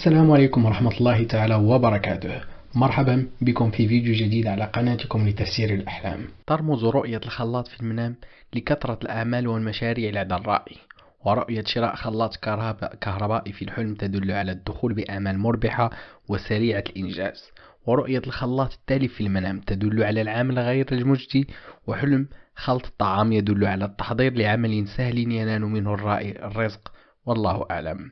السلام عليكم ورحمة الله تعالى وبركاته مرحبا بكم في فيديو جديد على قناتكم لتفسير الأحلام ترمز رؤية الخلاط في المنام لكثرة الأعمال والمشاريع لدى الرأي ورؤية شراء خلاط كهربائي في الحلم تدل على الدخول بأعمال مربحة وسريعة الإنجاز ورؤية الخلاط التالف في المنام تدل على العمل غير المجدي وحلم خلط الطعام يدل على التحضير لعمل سهل ينال منه الرزق والله أعلم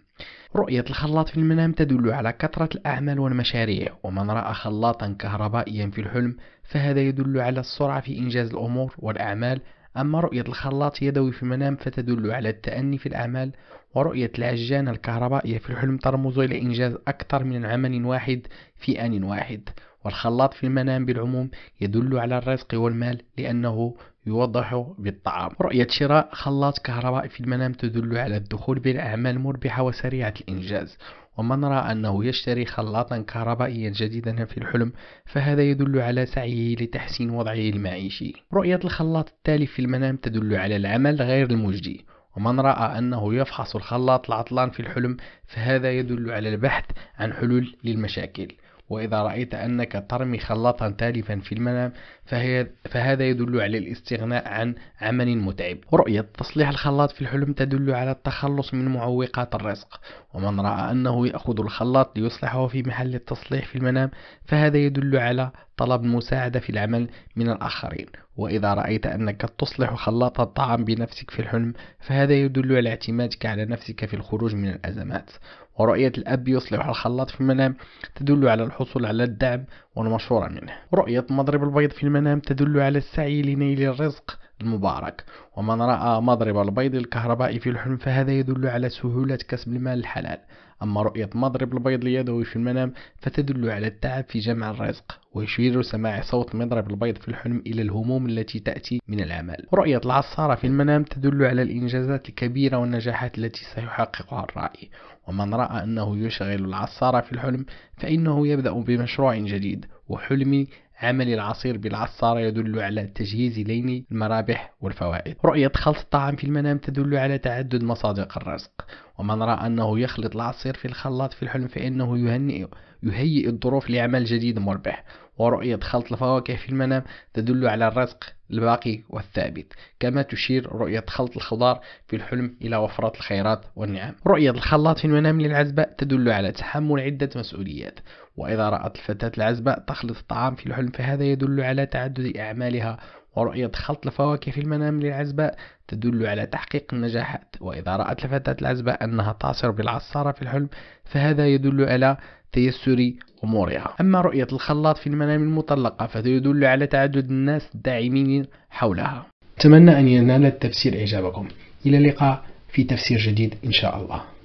رؤية الخلاط في المنام تدل على كثرة الأعمال والمشاريع ومن رأى خلاطا كهربائيا في الحلم فهذا يدل على السرعة في إنجاز الأمور والأعمال أما رؤية الخلاط يدوي في المنام فتدل على التأني في الأعمال ورؤية العجانة الكهربائية في الحلم ترمز إلى إنجاز أكثر من عمل واحد في آن واحد والخلاط في المنام بالعموم يدل على الرزق والمال لأنه يوضح بالطعام رؤية شراء خلاط كهربائي في المنام تدل على الدخول بالأعمال مربحة وسريعة الإنجاز ومن رأى أنه يشتري خلاطا كهربائيا جديدا في الحلم فهذا يدل على سعيه لتحسين وضعه المعيشي رؤية الخلاط التالي في المنام تدل على العمل غير المجدي ومن رأى أنه يفحص الخلاط العطلان في الحلم فهذا يدل على البحث عن حلول للمشاكل وإذا رأيت أنك ترمي خلاطا تالفا في المنام فهي فهذا يدل على الاستغناء عن عمل متعب رؤية تصليح الخلاط في الحلم تدل على التخلص من معوقات الرزق ومن رأى أنه يأخذ الخلاط ليصلحه في محل التصليح في المنام فهذا يدل على طلب المساعدة في العمل من الآخرين وإذا رأيت أنك تصلح خلاط الطعام بنفسك في الحلم فهذا يدل على اعتمادك على نفسك في الخروج من الأزمات ورؤية الأب يصلح الخلاط في المنام تدل على الحصول على الدعم والمشهورة منه رؤية مضرب البيض في المنام تدل على السعي لنيل الرزق المبارك ومن رأى مضرب البيض الكهربائي في الحلم فهذا يدل على سهولة كسب المال الحلال أما رؤية مضرب البيض اليدوي في المنام فتدل على التعب في جمع الرزق ويشير سماع صوت مضرب البيض في الحلم إلى الهموم التي تأتي من العمل رؤية العصارة في المنام تدل على الإنجازات الكبيرة والنجاحات التي سيحققها الرائي ومن رأى أنه يشغل العصارة في الحلم فإنه يبدأ بمشروع جديد وحلم عمل العصير بالعصارة يدل على تجهيز لين المرابح والفوائد رؤية خلط الطعام في المنام تدل على تعدد مصادق الرزق ومن رأى أنه يخلط العصير في الخلاط في الحلم فإنه يهنئ يهيئ الظروف لعمل جديد مربح ورؤية خلط الفواكه في المنام تدل على الرزق الباقي والثابت كما تشير رؤية خلط الخضار في الحلم إلى وفرة الخيرات والنعم رؤية الخلاط في المنام للعزباء تدل على تحمل عدة مسؤوليات وإذا رأت الفتاة العزباء تخلط الطعام في الحلم فهذا يدل على تعدد أعمالها ورؤية خلط الفواكه في المنام للعزباء تدل على تحقيق النجاحات وإذا رأت الفتاة العزباء أنها تعصر بالعصارة في الحلم فهذا يدل على تيسر أمورها أما رؤية الخلاط في المنام المطلقة فتدل على تعدد الناس الداعمين حولها أتمنى أن ينال التفسير إعجابكم إلى اللقاء في تفسير جديد إن شاء الله